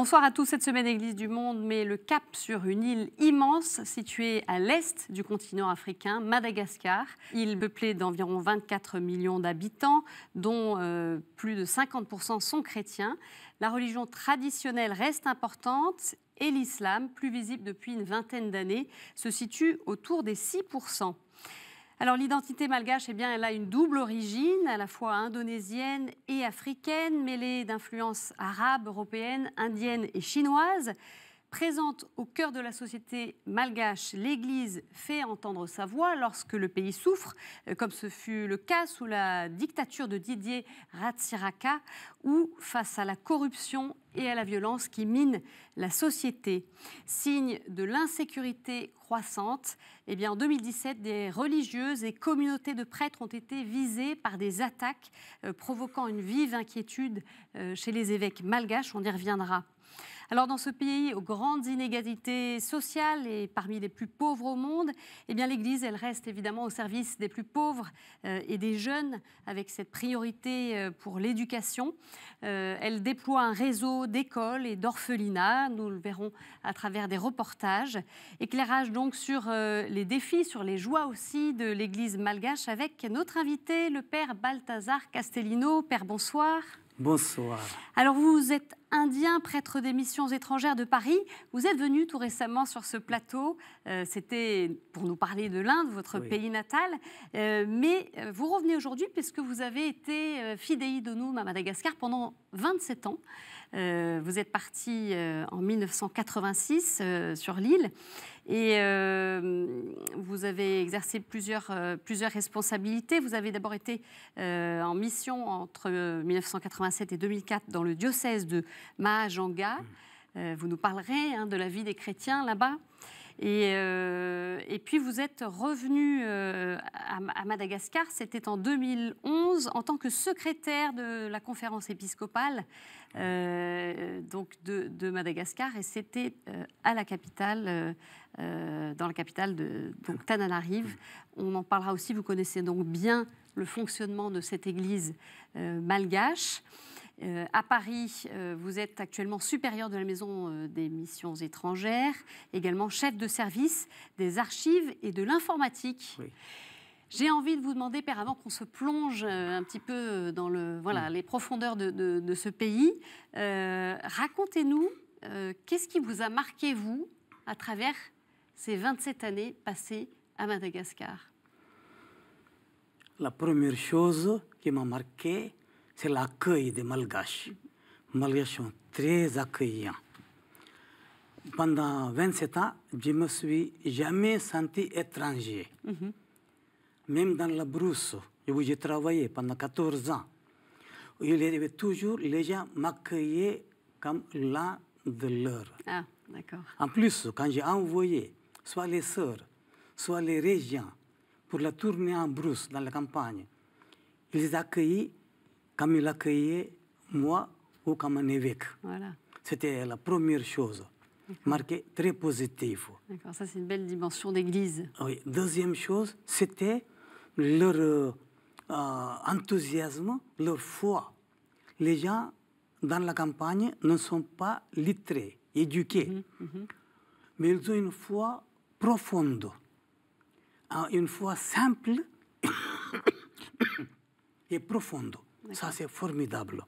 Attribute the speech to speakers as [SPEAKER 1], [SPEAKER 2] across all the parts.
[SPEAKER 1] Bonsoir à tous. Cette semaine, Église du Monde met le cap sur une île immense située à l'est du continent africain, Madagascar. Île peuplée d'environ 24 millions d'habitants, dont euh, plus de 50% sont chrétiens. La religion traditionnelle reste importante et l'islam, plus visible depuis une vingtaine d'années, se situe autour des 6%. Alors l'identité malgache, eh bien, elle a une double origine, à la fois indonésienne et africaine, mêlée d'influences arabes, européennes, indiennes et chinoises. Présente au cœur de la société malgache, l'Église fait entendre sa voix lorsque le pays souffre, euh, comme ce fut le cas sous la dictature de Didier Ratsiraka, ou face à la corruption et à la violence qui minent la société. Signe de l'insécurité croissante, eh bien en 2017, des religieuses et communautés de prêtres ont été visées par des attaques, euh, provoquant une vive inquiétude euh, chez les évêques malgaches. On y reviendra. Alors dans ce pays aux grandes inégalités sociales et parmi les plus pauvres au monde, eh bien l'Église, elle reste évidemment au service des plus pauvres euh, et des jeunes avec cette priorité euh, pour l'éducation. Euh, elle déploie un réseau d'écoles et d'orphelinats, nous le verrons à travers des reportages. Éclairage donc sur les défis, sur les joies aussi de l'Église malgache avec notre invité, le père Balthazar Castellino. Père, bonsoir. Bonsoir. Alors vous êtes indien, prêtre des missions étrangères de Paris. Vous êtes venu tout récemment sur ce plateau. Euh, c'était pour nous parler de l'Inde, votre pays natal. Euh, mais euh, vous revenez aujourd'hui puisque vous avez été fidei nous à Madagascar pendant 27 ans. vous êtes parti en 1986 sur l'île et euh, vous avez exercé plusieurs, euh, plusieurs responsabilités. Vous avez d'abord été euh, en mission entre 1987 et 2004 dans le diocèse de Mahajanga. Mmh. vous nous parlerez hein, de la vie des chrétiens là-bas. Euh, et, puis vous êtes revenu euh, à, Madagascar, c'était en 2011, en tant que secrétaire de la conférence épiscopale euh, de, Madagascar, et c'était à la capitale, dans la capitale de donc, Tananarive. On en parlera aussi, vous connaissez donc bien le fonctionnement de cette église malgache. Euh, à Paris, euh, vous êtes actuellement supérieur de la Maison euh, des Missions étrangères, également chef de service des archives et de l'informatique. J'ai envie de vous demander, Père, avant qu'on se plonge un petit peu dans le, voilà, mm. les profondeurs de, de ce pays, racontez-nous qu'est-ce qui vous a marqué, vous, à travers ces 27 années passées à Madagascar
[SPEAKER 2] La première chose qui m'a marqué, c'est l'accueil des Malgaches. Les Malgaches sont très accueillants. Pendant 27 ans, je me suis jamais senti étranger. Mm-hmm. Même dans la brousse où j'ai travaillé pendant 14 ans, il y avait toujours les gens m'accueillaient comme la de l'heure. Ah, en plus, quand j'ai envoyé soit les sœurs, soit les régions pour la tournée en brousse dans la campagne, ils accueillaient comme il accueillait moi ou comme un évêque. C'était la première chose, marqué très positif.
[SPEAKER 1] D'accord, ça c'est une belle dimension d'église.
[SPEAKER 2] Oui. Deuxième chose, c'était leur euh, euh, enthousiasme, leur foi. Les gens dans la campagne ne sont pas littérés, éduqués, mhm, mhm. mais ils ont une foi profonde, hein, une foi simple et profonde. Ça, c'est formidable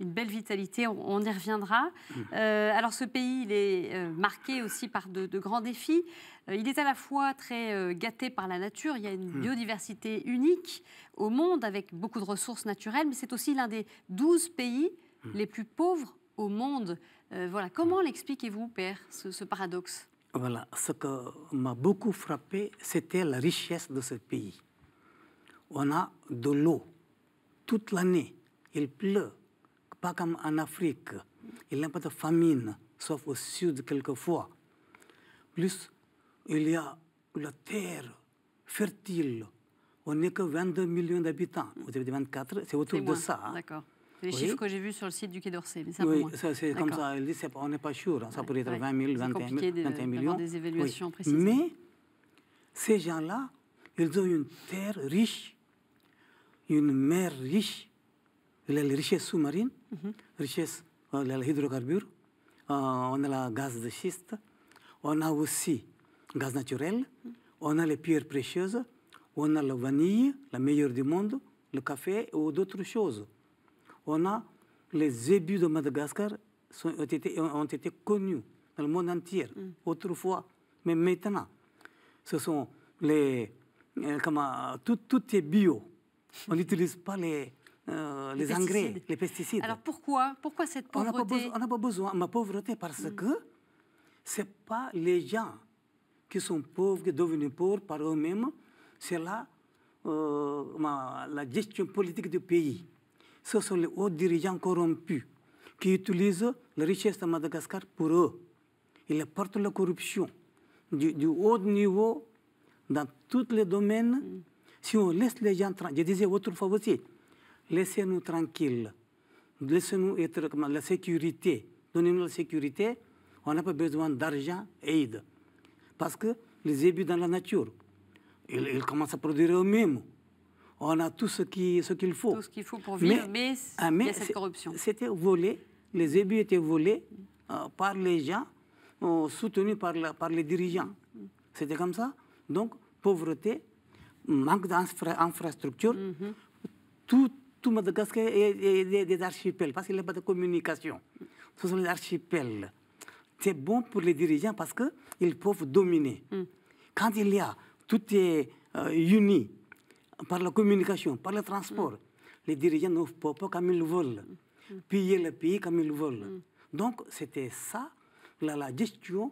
[SPEAKER 1] une belle vitalité, on, y reviendra. Mm. Euh, alors ce pays, il est euh, marqué aussi par de, grands défis. Euh, il est à la fois très gâté par la nature, il y a une mm. biodiversité unique au monde avec beaucoup de ressources naturelles, mais c'est aussi l'un des 12 pays mm. les plus pauvres au monde. voilà, comment l'expliquez-vous, Père, ce, paradoxe
[SPEAKER 2] Voilà, ce que m'a beaucoup frappé, c'était la richesse de ce pays. On a de l'eau toute l'année, il pleut, pas comme en Afrique. Il n'y a pas de famine, sauf au sud quelquefois. Plus, il y a la terre fertile. On n'est que 22 millions d'habitants. Vous avez 24, c'est autour de ça. Hein. D'accord.
[SPEAKER 1] C'est les chiffres que j'ai vus sur le site du Quai d'Orsay. Oui, c'est comme ça.
[SPEAKER 2] on n'est pas sûr. Hein. Ça pourrait être 20 000, 21, 000, 21 millions. des évaluations précises. Mais ces gens-là, ils ont une terre riche une mer riche, les richesses sous-marines, mm richesses, hydrocarbures, on a le gaz de schiste, on a aussi gaz naturel, on a les pierres précieuses, on a la vanille, la meilleure du monde, le café ou d'autres choses. On a les ébus de Madagascar sont, ont, été, connus dans le monde entier, autrefois, mais maintenant. Ce sont les. tout, tout est bio. On n'utilise pas les, euh, les, engrais, les pesticides. Alors pourquoi Pourquoi cette pauvreté On n'a pas, besoin besoin. Ma pauvreté, parce hmm. que ce n'est pas les gens qui sont pauvres, qui sont devenus pauvres par eux-mêmes. C'est là euh, la gestion politique du pays. Ce sont les hauts dirigeants corrompus qui utilisent la richesse de Madagascar pour eux. Ils portent la corruption du, haut niveau dans tous les domaines. Hmm. Si on laisse les gens tranquilles, je disais autrefois aussi, laissez-nous tranquilles, laissez-nous être la sécurité, donnez-nous la sécurité, on n'a pas besoin d'argent, aide. Parce que les ébus dans la nature, ils, commencent à produire eux-mêmes. On a tout ce qu'il faut. Tout ce
[SPEAKER 1] qu'il faut pour vivre, mais, ah, il y a cette corruption.
[SPEAKER 2] C'était volé, les ébus étaient volés euh, par les gens euh, soutenus par les dirigeants. Mm. C'était comme ça. Donc, pauvreté, manque d'infrastructures. Mhm. tout, tout, Madagascar est, des archipels parce qu'il n'y a pas de communication. Ce sont les archipels. C'est bon pour les dirigeants parce qu'ils peuvent dominer. Mm. Quand il y a tout est euh, uni par la communication, par le transport, mm. les dirigeants ne peuvent pas comme ils veulent, mm. piller le pays comme ils veulent. Donc c'était ça, la, gestion,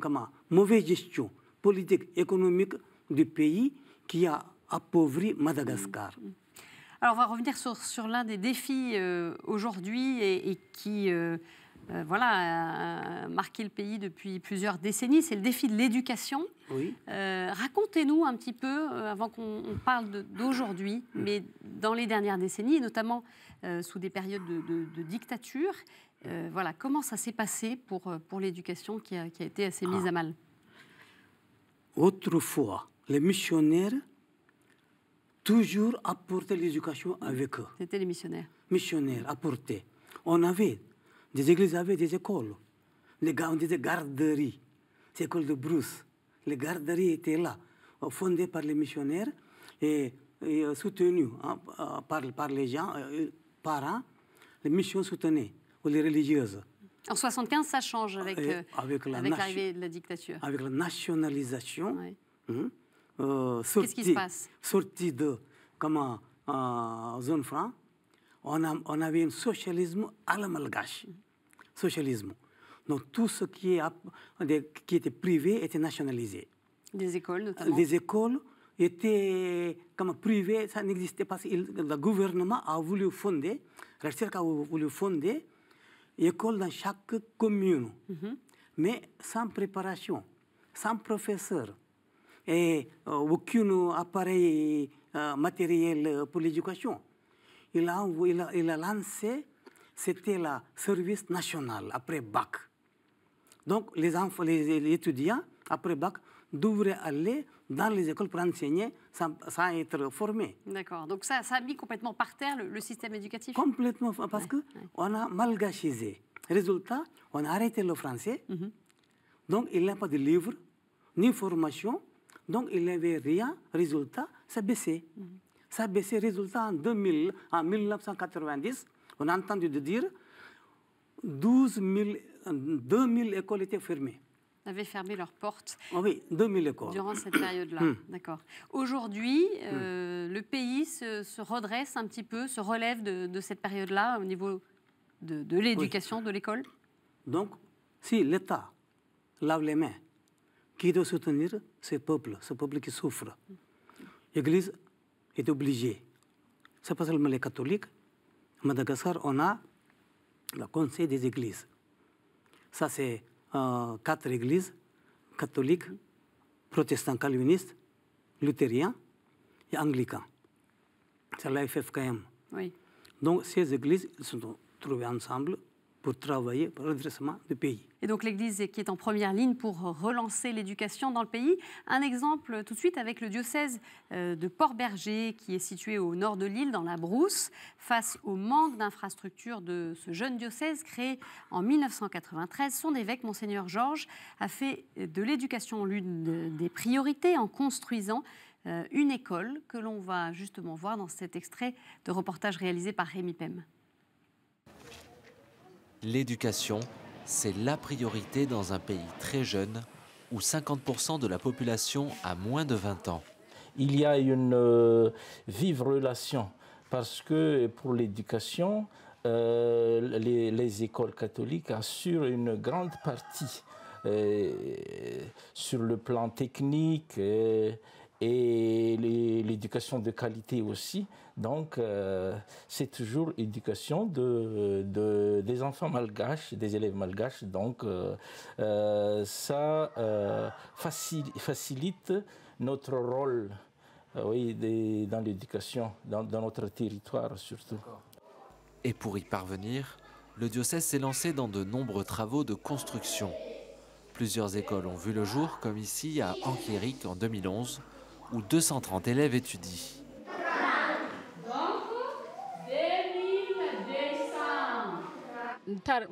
[SPEAKER 2] comment, mauvaise gestion politique, économique du pays qui a appauvri Madagascar. Mm, mm.
[SPEAKER 1] Alors on va revenir sur, sur l'un des défis euh, aujourd'hui et, qui euh, euh, voilà, a marqué le pays depuis plusieurs décennies, c'est le défi de l'éducation. Oui. Racontez-nous un petit peu, avant qu'on parle d'aujourd'hui, mm. mais dans les dernières décennies, notamment sous des périodes de, de dictature, voilà, comment ça s'est passé pour, pour l'éducation qui qui a été assez ah. mise à mal
[SPEAKER 2] Autrefois, les missionnaires toujours apportaient l'éducation avec eux.
[SPEAKER 1] C'était les missionnaires.
[SPEAKER 2] Missionnaires, apportaient. On avait, des églises avaient des écoles. Les on disait garderies, C'est écoles de Bruce Les garderies étaient là, fondées par les missionnaires et, euh, soutenues hein, euh, par, les gens, euh, parents. Les missions soutenaient, ou les religieuses.
[SPEAKER 1] En 75, ça change avec,
[SPEAKER 2] avec l'arrivée la
[SPEAKER 1] de la dictature.
[SPEAKER 2] Avec la nationalisation. Hein? Euh, se sorti, sorti de comment, euh, zone franc, on, on, avait un socialisme à la malgache. Socialisme. Donc tout ce qui, est, qui était privé était nationalisé.
[SPEAKER 1] Des écoles notamment Des
[SPEAKER 2] écoles étaient comme privées, ça n'existait pas. le gouvernement a voulu fonder, Recherche a voulu fonder école dans chaque commune, mm-hmm. mais sans préparation, sans professeur et euh, aucun appareil euh, matériel euh, pour l'éducation. Il a, il, lancé, c'était le service national après bac. Donc les, enfants, les, étudiants, après bac, devraient aller dans les écoles pour enseigner sans, être formés.
[SPEAKER 1] D'accord. Donc ça, ça a mis complètement par terre le, système éducatif
[SPEAKER 2] Complètement, parce que qu'on a a malgachisé. Résultat, on a arrêté le français. Mm-hmm. Donc il n'y a pas de livres, ni formation, donc, il n'y avait rien. Résultat, ça baissait. Ça baissait. Résultat, en 2000, en 1990, on a entendu dire 12 000, 2000 écoles étaient fermées
[SPEAKER 1] avaient fermé leurs portes.
[SPEAKER 2] Ah oui, 2000 écoles. Durant cette
[SPEAKER 1] période-là, hmm. d'accord. Aujourd'hui, euh, hmm. le pays se, redresse un petit peu, se relève de, cette période-là au niveau
[SPEAKER 2] de l'éducation, de l'école. Donc, si l'État lave les mains qui doit soutenir ce peuple, ce peuple qui souffre. L'Église est obligée. n'est pas seulement les catholiques. À Madagascar, on a le conseil des églises. Ça, c'est euh, quatre églises catholiques, protestants calvinistes, luthériens et anglicans. C'est la FFKM. Donc, ces églises sont trouvées ensemble pour travailler pour le redressement du pays.
[SPEAKER 1] Et donc l'Église qui est en première ligne pour relancer l'éducation dans le pays. Un exemple tout de suite avec le diocèse euh, de Port-Berger qui est situé au nord de l'île, dans la Brousse. Face au manque d'infrastructures de ce jeune diocèse créé en 1993, son évêque, monseigneur Georges, a fait de l'éducation l'une des priorités en construisant euh, une école que l'on va justement voir dans cet extrait de reportage réalisé par Rémi Pem.
[SPEAKER 3] L'éducation, c'est la priorité dans un pays très jeune où 50% de la population a moins de 20 ans. Il y a une euh, vive relation parce que pour l'éducation, euh, les, écoles catholiques assurent une grande partie euh, sur le plan technique et l'éducation de qualité aussi. Donc, euh, c'est toujours l'éducation de, des enfants malgaches, des élèves malgaches. Donc, euh, euh, ça facilite notre rôle dans l'éducation, dans, notre territoire surtout. Et pour y parvenir, le diocèse s'est lancé dans de nombreux travaux de construction. Plusieurs écoles ont vu le jour, comme ici à Anquieric en 2011, où 230 élèves étudient.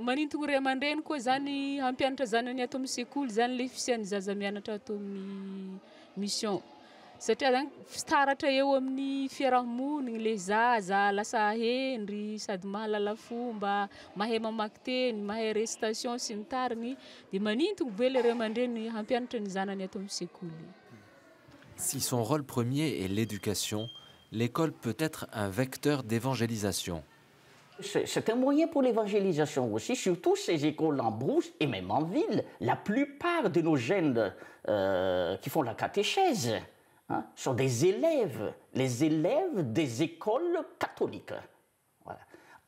[SPEAKER 4] manintogna ray aman-dreny koa zany hampianatra zany any ato amin'ny sekoly zany le fisian'ny zaza mianatra ato amin'ny mission satria zany fitaratra eo amin'ny fiarahamonigny le zaza lasa Mahema sady mahalala fomba mahay mamaky teny mahay restation sy ny tarigny dia manintogna be le hampianatra ny zanany ato amin'ny
[SPEAKER 3] si son rôle premier est l'éducation, l'école peut être un vecteur d'évangélisation. C'est un
[SPEAKER 1] moyen pour l'évangélisation aussi, surtout ces écoles en brousse et même en ville. La plupart de nos jeunes euh, qui font la catéchèse hein, sont des élèves,
[SPEAKER 2] les élèves des écoles catholiques,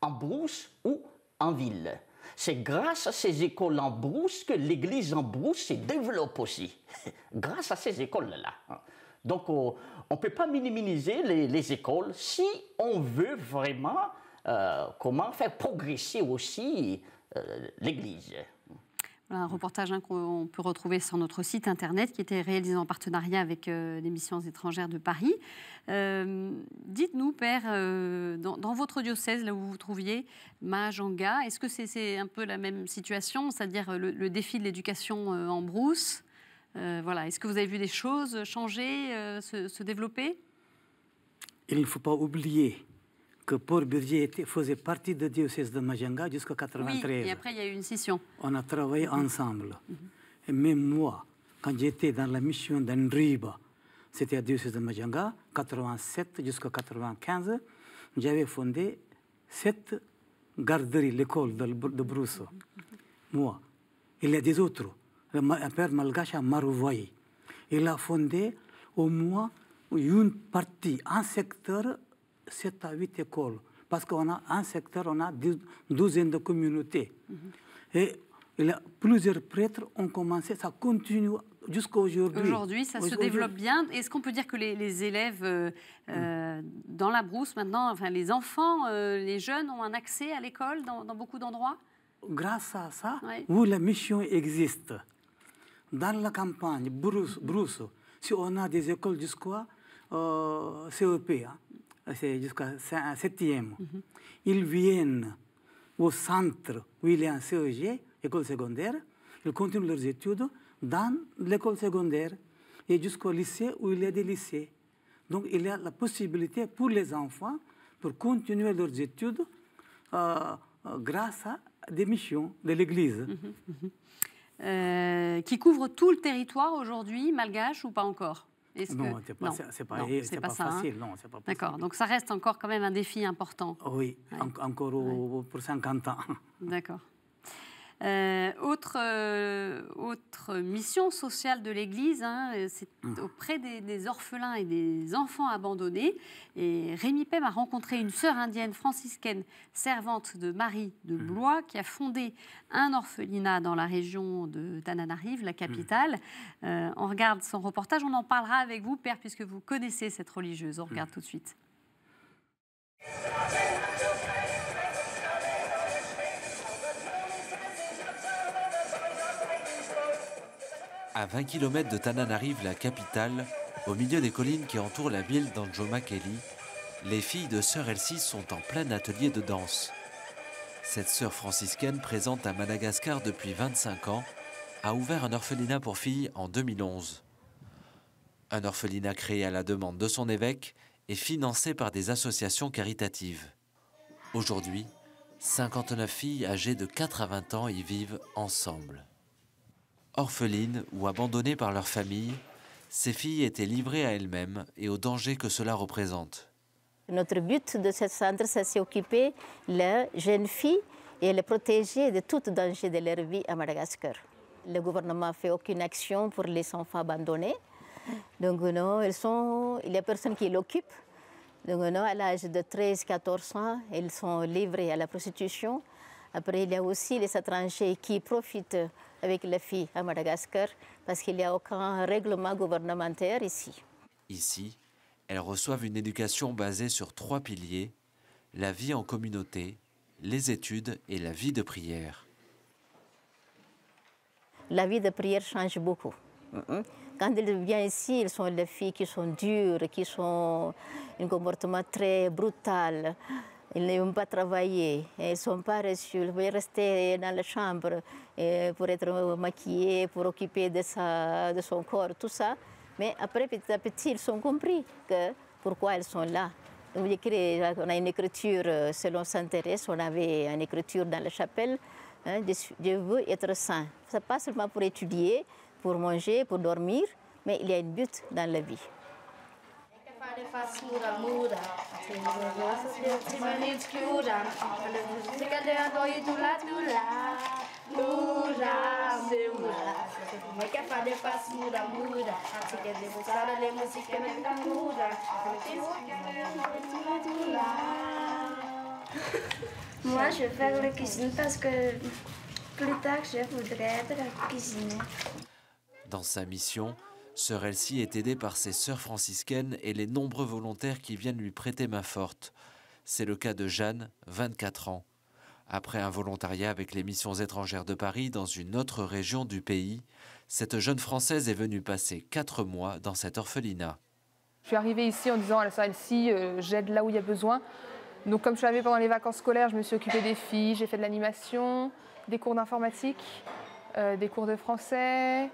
[SPEAKER 2] en brousse
[SPEAKER 1] ou en ville. C'est grâce à ces écoles en brousse que l'Église en brousse se développe aussi, grâce à ces écoles-là. Donc on ne peut pas minimiser les, écoles si on veut vraiment euh, comment faire progresser aussi euh, l'Église. Voilà un reportage hein, qu'on peut retrouver sur notre site internet qui était réalisé en partenariat avec l'émission euh, les étrangères de Paris. Dites-nous, Père, dans, votre diocèse, là où vous vous trouviez, Majanga, est-ce que c'est un peu la même situation, c'est-à-dire le, défi de l'éducation en brousse euh, voilà. Est-ce que vous avez vu des choses changer, euh, se, développer
[SPEAKER 2] Il ne faut pas oublier que Paul Burdier faisait partie du diocèse de Majanga jusqu'en 1993. Oui, et
[SPEAKER 1] après, il y a eu une scission.
[SPEAKER 2] On a travaillé mhm. ensemble.
[SPEAKER 1] Mhm.
[SPEAKER 2] même moi, quand j'étais dans la mission d'Andriba, c'était à diocèse de Majanga, 87 jusqu'à 95, j'avais fondé cette garderie, l'école de, de mhm. Moi, il y a des autres. Euh, un père malgache à Marouvoy. Il a fondé au moins une partie, un secteur, 7 à 8 écoles. Parce qu'on a un secteur, on a une douzaine de communautés. Mhm. Et plusieurs prêtres ont commencé, ça continue jusqu'à aujourd'hui. Aujourd'hui, ça se développe
[SPEAKER 1] bien. Est-ce qu'on peut dire que les, élèves euh, euh, mm. dans la brousse maintenant, enfin les enfants, les jeunes ont un accès à l'école dans, beaucoup d'endroits
[SPEAKER 2] Grâce à
[SPEAKER 1] ça, oui. où
[SPEAKER 2] la mission existe dans la campagne, Bruce, si on a des écoles jusqu'à euh, CEP, hein, c'est jusqu'à 7e, euh, mhm. ils viennent au centre où il y a un CEG, école secondaire, ils continuent leurs études dans l'école secondaire et jusqu'au lycée où il y a des lycées. Donc il y a la possibilité pour les enfants pour continuer leurs études euh, grâce à des missions de l'Église. Mhm,
[SPEAKER 1] mhm. Euh, qui couvre tout le territoire aujourd'hui, malgache ou pas encore -ce Non, c'est pas, facile. D'accord, donc ça reste encore quand même un défi important.
[SPEAKER 2] Oui, encore pour 50 ans.
[SPEAKER 1] D'accord. Euh, autre, euh, autre mission sociale de l'Église, hein, c'est mmh. auprès des, orphelins et des enfants abandonnés. Et Rémi Pem a rencontré une sœur indienne franciscaine, servante de Marie de mmh. Blois, qui a fondé un orphelinat dans la région de Tananarive, la capitale. Mmh. Euh, on regarde son reportage, on en parlera avec vous, Père, puisque vous connaissez cette religieuse. On regarde tout de suite.
[SPEAKER 3] À 20 km de Tananarive, la capitale, au milieu des collines qui entourent la ville Kelly, les filles de Sœur Elsie sont en plein atelier de danse. Cette sœur franciscaine, présente à Madagascar depuis 25 ans, a ouvert un orphelinat pour filles en 2011. Un orphelinat créé à la demande de son évêque et financé par des associations caritatives. Aujourd'hui, 59 filles âgées de 4 à 20 ans y vivent ensemble. Orphelines ou abandonnées par leur famille, ces filles étaient livrées à elles-mêmes et aux dangers que cela représente.
[SPEAKER 4] Notre but de ce centre, c'est s'occuper les jeunes filles et les protéger de tout danger de leur vie à Madagascar. Le gouvernement fait aucune action pour les enfants abandonnés. Donc non, elles sont les personnes qui l'occupent. Donc à l'âge de 13-14 ans, elles sont livrées à la prostitution. Après, il y a aussi les étrangers qui profitent avec les filles à Madagascar parce qu'il n'y a aucun règlement gouvernementaire ici.
[SPEAKER 3] Ici, elles reçoivent une éducation basée sur trois piliers, la vie en communauté, les études et la vie de prière.
[SPEAKER 4] La vie de prière change beaucoup. Quand elles viennent ici, elles sont les filles qui sont dures, qui sont un comportement très brutal ils ne pas travailler, ils ne sont pas reçus, ils veulent rester dans la chambre e pour être maquillés, pour occuper de, son corps, tout ça. Mais après, petit à petit, ils ont compris que pourquoi ils sont là. on a une écriture, selon s'intéresse, on avait une écriture dans la chapelle. Hein, je être saint. Ce n'est pas seulement pour étudier, pour manger, pour dormir, mais il y a un but dans la vie. Moi, je vais faire la cuisine parce que plus tard, je voudrais être cuisine
[SPEAKER 3] Dans sa mission, Sœur Elsie est aidée par ses sœurs franciscaines et les nombreux volontaires qui viennent lui prêter main forte. C'est le cas de Jeanne, 24 ans. Après un volontariat avec les missions étrangères de Paris dans une autre région du pays, cette jeune Française est venue passer 4 mois dans cet orphelinat.
[SPEAKER 1] Je suis arrivée ici en disant à la sœur Elsie, euh, j'aide là où il y a besoin. Donc comme je l'avais pendant les vacances scolaires, je me suis occupée des filles, j'ai fait de l'animation, des cours d'informatique, euh, des cours de français,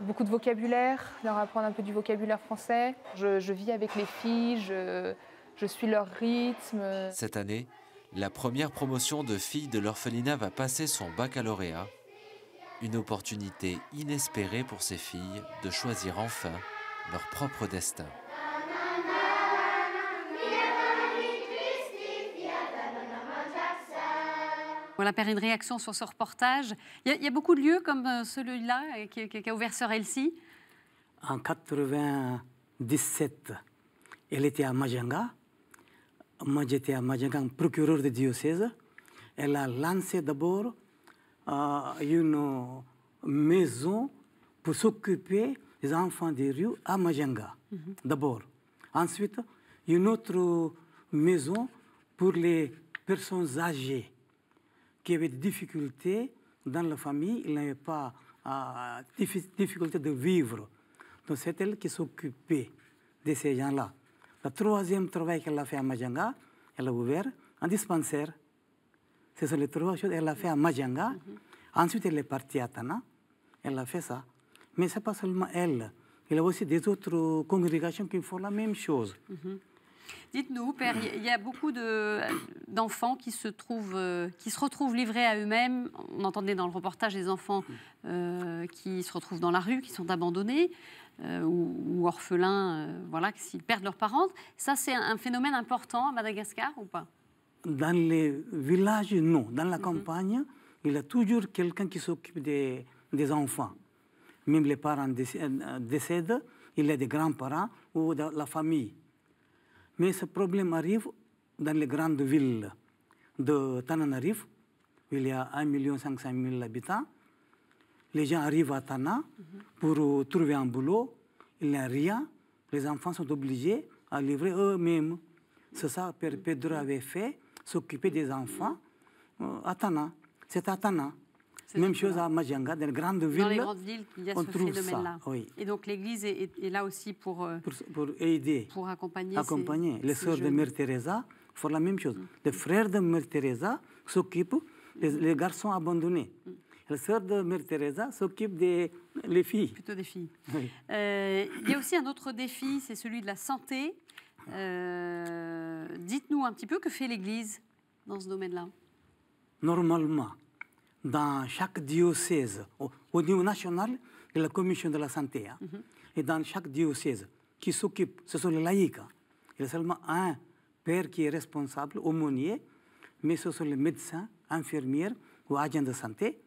[SPEAKER 1] beaucoup de vocabulaire, leur apprendre un peu du vocabulaire français. Je, vis avec les filles, je, je, suis leur rythme.
[SPEAKER 3] Cette année, la première promotion de filles de l'orphelinat va passer son baccalauréat. Une opportunité inespérée pour ces filles de choisir enfin leur propre destin.
[SPEAKER 1] Voilà, par une réaction sur ce reportage. Il y, a, beaucoup de lieux comme euh, celui-là euh, qui, a ouvert Sœur Elsie
[SPEAKER 2] En 1997, elle était à Majanga. Moi, j'étais à Majanga, procureur de diocèse. Elle a lancé d'abord euh, une maison pour s'occuper des enfants des rues à Majanga, mhm. d'abord. Ensuite, une autre maison pour les personnes âgées qui avait des difficultés dans la famille, il n'avait pas euh, de difficulté de vivre. Donc c'est elle qui s'occupait de ces gens-là. Le troisième travail qu'elle a fait à Majanga, elle a ouvert un dispensaire. C'est sont les trois choses qu'elle a fait à Majanga. Mm-hmm. Ensuite, elle est partie à Tana. Elle a fait ça. Mais ce n'est pas seulement elle. Il y a aussi des autres congrégations qui font la même chose. Mm-hmm.
[SPEAKER 1] Dites-nous, Père, il y a beaucoup d'enfants qui, se euh, qui se retrouvent livrés à eux-mêmes. On entendait dans le reportage des enfants euh, qui se retrouvent dans la rue, qui sont abandonnés euh, ou, orphelins, voilà, s'ils perdent leurs parents. Ça, c'est un, phénomène important à Madagascar ou pas
[SPEAKER 2] Dans les villages, non. Dans la mhm. campagne, il y a toujours quelqu'un qui s'occupe des, enfants. Même les parents décèdent, il y a des grands-parents ou de la famille mais ce problème arrive dans les grandes villes de Tananarive, où il y a 1,5 million d'habitants. Les gens arrivent à Tana pour euh, trouver un boulot. Il n'y a rien. Les enfants sont obligés à livrer eux-mêmes. C'est ça que Pedro avait fait, s'occuper des enfants euh, à Tana. C'est à Tana même chose à Majanga, dans les grandes villes. Dans les grandes
[SPEAKER 1] villes, il y a ce phénomène-là. Et donc l'Église est, là aussi pour, euh, pour, aider, pour accompagner. accompagner. les sœurs de Mère
[SPEAKER 2] Teresa font la même chose. Mm. Les frères de Mère Teresa s'occupent des mm. garçons abandonnés. Mm. Les La de Mère Teresa s'occupe des les filles. Plutôt des filles.
[SPEAKER 1] Euh, il y a aussi un autre défi, c'est celui de la santé. Euh, dites-nous un petit peu que fait l'Église dans ce domaine-là.
[SPEAKER 2] Normalement, dans chaque diocèse, au, niveau national, a la commission de la santé, hein, mhm. et dans chaque diocèse qui s'occupe, ce sont les laïcs. Hein. Il y a seulement un père qui est responsable, aumônier, mais ce sont les médecins, infirmières ou agents de santé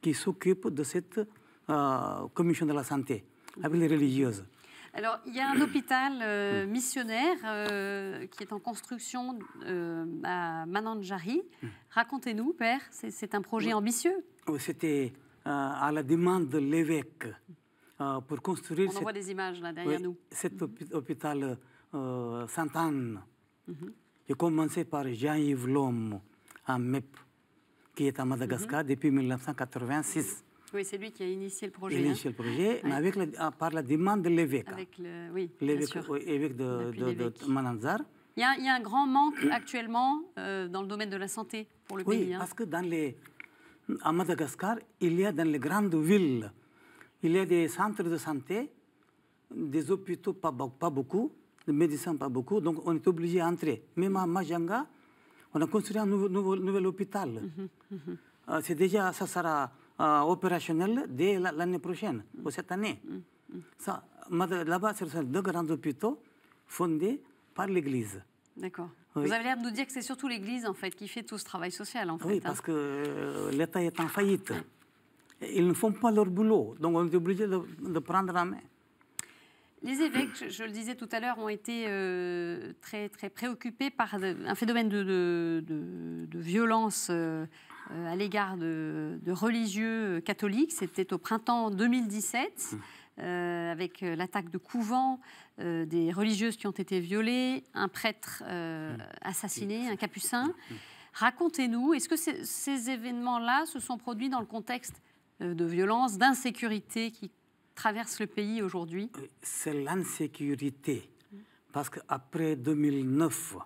[SPEAKER 2] qui s'occupent de cette euh, commission de la santé, avec les religieuses.
[SPEAKER 1] Alors, il y a un hôpital euh, missionnaire euh, qui est en construction euh, à Mananjari. Racontez-nous, Père, c'est un projet ambitieux.
[SPEAKER 2] Oh, c'était à la demande de l'évêque pour construire. On voit des
[SPEAKER 1] images là derrière nous.
[SPEAKER 2] Cet mhm. hôpital Sainte-Anne. est mhm. commencé par Jean-Yves Lhomme, à MEP, qui est à Madagascar mhm. depuis 1986.
[SPEAKER 1] Oui, c'est lui qui a initié le projet. Il a initié
[SPEAKER 2] le hein. projet, mais avec ah, par la demande de l'évêque.
[SPEAKER 1] Avec l'évêque,
[SPEAKER 2] de, Mananzar.
[SPEAKER 1] Il y, a, un grand manque actuellement euh, dans le domaine de la santé pour le pays. Oui, hein. parce que
[SPEAKER 2] dans les, à Madagascar, il y a dans les grandes villes, il y a des centres de santé, des hôpitaux pas, beaucoup, des médecins pas beaucoup, donc on est obligé d'entrer. Même à Majanga, on a construit un nouveau, nouvel hôpital. Mhm, mhm. Euh, c'est déjà, ça sera ah, opérationnel dès l'année prochaine, ou cette année. Mm, mm, mm. Ça, là-bas, ce sont deux grands hôpitaux fondés par l'Église.
[SPEAKER 1] D'accord. Vous avez l'air de nous dire que c'est surtout l'Église, en fait, qui fait tout ce travail social, en fait. Oui, hein. parce
[SPEAKER 2] que euh, l'État est en faillite. Ils ne font pas leur boulot, donc on est obligé de, prendre la main.
[SPEAKER 1] Les évêques, je, le disais tout à l'heure, ont été euh, très, très préoccupés par un phénomène de, violence euh, euh, à l'égard de, religieux euh, catholiques. C'était au printemps 2017. Mmh. Euh, avec l'attaque de couvents, des religieuses qui ont été violées, un prêtre mmh. assassiné, mmh. un capucin. Racontez-nous, est-ce que ces, ces événements-là se sont produits dans le contexte de violence, d'insécurité qui traverse le pays aujourd'hui
[SPEAKER 2] C'est l'insécurité. Parce qu'après 2009,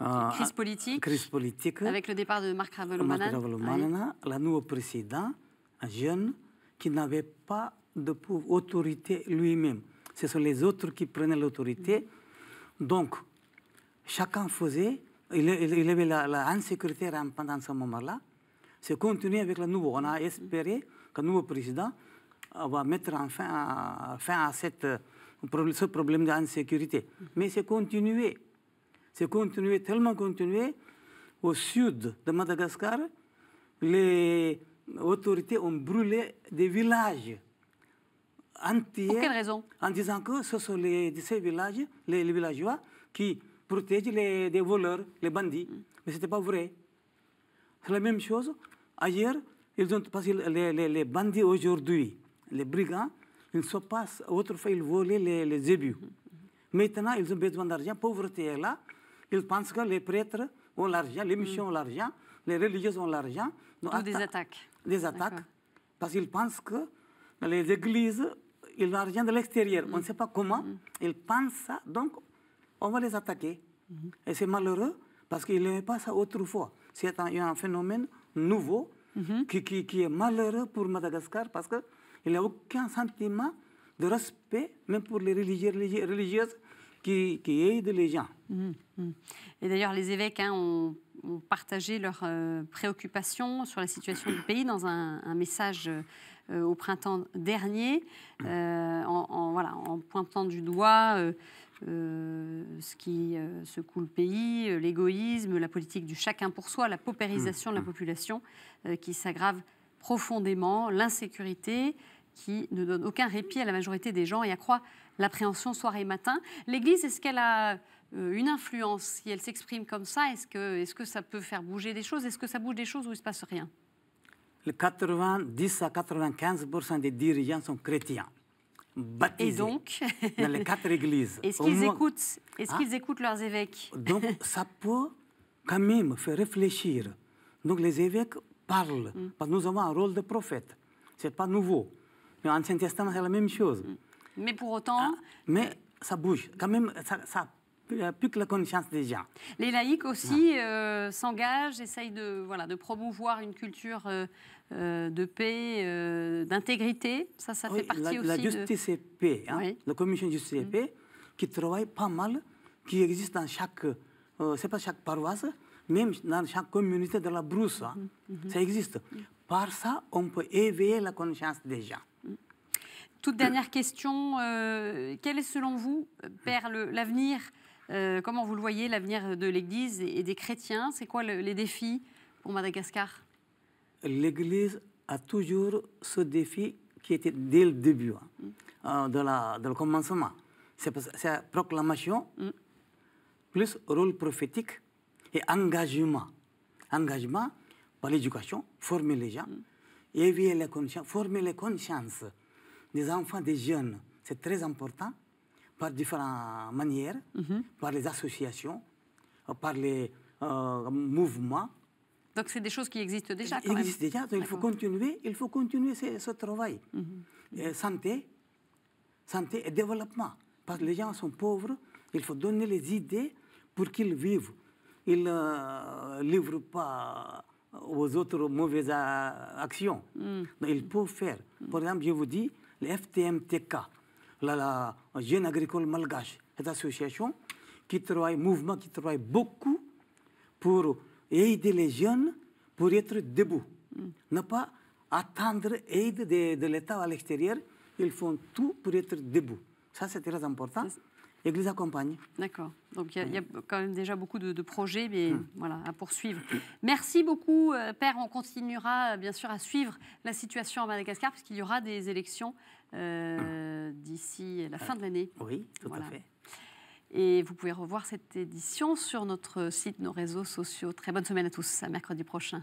[SPEAKER 2] euh, crise politique. politique. Avec
[SPEAKER 1] le départ de Marc Ravalomanana. Oui.
[SPEAKER 2] La nouveau président, un jeune qui n'avait pas de autorité lui-même. Ce sont les autres qui prenaient l'autorité. Donc, chacun faisait. Il, avait la, la insécurité pendant ce moment-là. C'est continué avec le nouveau. On a mm-hmm. espéré que le nouveau président euh, va mettre fin à, euh, fin à cette, ce problème d'insécurité. Mm-hmm. Mais c'est continué. C'est continué, tellement continué, au sud de Madagascar, les autorités ont brûlé des villages entiers. raison En disant que ce sont les, ces villages, les, villageois, qui protègent les, voleurs, les bandits. Mm. Mais ce pas vrai. C'est la même chose. Ailleurs, ils ont passé les, bandits aujourd'hui, les brigands, ils ne sont pas. autrefois ils volaient les, les mm. Maintenant, ils ont besoin d'argent, pauvreté là. Ils pensent que les prêtres ont l'argent, les missions ont l'argent, les religieuses ont l'argent. Donc, des attaques. Des attaques. Parce qu'ils pensent que les églises, ils ont l'argent de l'extérieur. On ne sait pas comment. Mm-hmm. Ils pensent ça. Donc, on va les attaquer. Mm-hmm. Et c'est malheureux parce qu'ils n'aimaient pas ça autrefois. C'est un, phénomène nouveau mm-hmm. qui, est malheureux pour Madagascar parce qu'il n'y a aucun sentiment de respect, même pour les religieux, religieuses qui, qui les
[SPEAKER 1] gens. Hum, hum. Et d'ailleurs, les évêques hein, ont, partagé leurs euh, préoccupations sur la situation du pays dans un, message euh, au printemps dernier, euh, en, voilà, en pointant du doigt. ce qui secoue le pays, l'égoïsme, la politique du chacun pour soi, la paupérisation de la hum, population qui s'aggrave profondément, l'insécurité qui ne donne aucun répit à la majorité des gens et accroît l'appréhension soir et matin. L'Église, est-ce qu'elle a euh, une influence Si elle s'exprime comme ça, est-ce que, est que ça peut faire bouger des choses Est-ce que ça bouge des choses ou il ne se passe rien
[SPEAKER 2] le 90 à 95 des dirigeants sont chrétiens. Baptisés et donc Dans les quatre églises. Est-ce qu'ils
[SPEAKER 1] écoutent, est hein? écoutent leurs évêques
[SPEAKER 2] Donc ça peut quand même faire réfléchir. Donc les évêques parlent, mm. parce que nous avons un rôle de prophète. Ce n'est pas nouveau. Mais l'Ancien Testament, c'est la même chose. Mm.
[SPEAKER 1] Mais pour autant. Ah,
[SPEAKER 2] mais ça bouge. Quand même, ça, ça
[SPEAKER 1] plus que la conscience des gens. Les laïcs aussi euh, s'engagent, essayent de, voilà, de promouvoir une culture euh, euh, de paix, d'intégrité. Ça, ça fait partie la, aussi. La justice
[SPEAKER 2] et paix, hein. la commission justice et mm. paix, qui travaille pas mal, qui existe dans chaque, c'est pas chaque paroisse, même dans chaque communauté de la brousse. Hein. Mm. Mm-hmm. Ça existe. Mm. Par ça, on peut éveiller la conscience des gens.
[SPEAKER 1] Toute dernière question, euh, quel est selon vous, Père, l'avenir, euh, comment vous le voyez, l'avenir de l'Église et des chrétiens C'est quoi les défis pour Madagascar
[SPEAKER 2] L'Église a toujours ce défi qui était dès le début, hein, mm. euh, de, la, le commencement. C'est proclamation, mm. plus rôle prophétique et engagement. Engagement par l'éducation, former les gens, mm. éveiller les former les consciences des enfants, des jeunes. C'est très important par différentes manières, mhm. par les associations, euh, par les euh, mouvements. Donc c'est des choses qui
[SPEAKER 1] existent déjà existent déjà,
[SPEAKER 2] il faut continuer, il faut continuer ce, ce travail. Mhm. santé, santé et développement. Parce que les gens sont pauvres, il faut donner les idées pour qu'ils vivent. Ils ne euh, livrent pas aux autres mauvaises actions. Mm. Mais Ils peuvent faire. Par exemple, je vous dis, l'FTMTK, la, la, Jeune Agricole Malgache, cette association qui travaille, mouvement qui travaille beaucoup pour aider les jeunes pour être debout, mm. ne pas attendre aide de l'État à l'extérieur. Ils font tout pour être debout. Ça, c'est très important et que les accompagne. D'accord.
[SPEAKER 1] Donc il y, a quand même déjà beaucoup de, projets, mais hum. voilà, à poursuivre. Merci beaucoup, euh, Père. On continuera euh, bien sûr à suivre la situation à Madagascar, puisqu'il y aura des élections euh, d'ici la fin de l'année. Oui, tout à fait. Et vous pouvez revoir cette édition sur notre site, nos réseaux sociaux. Très bonne semaine à tous. À mercredi prochain.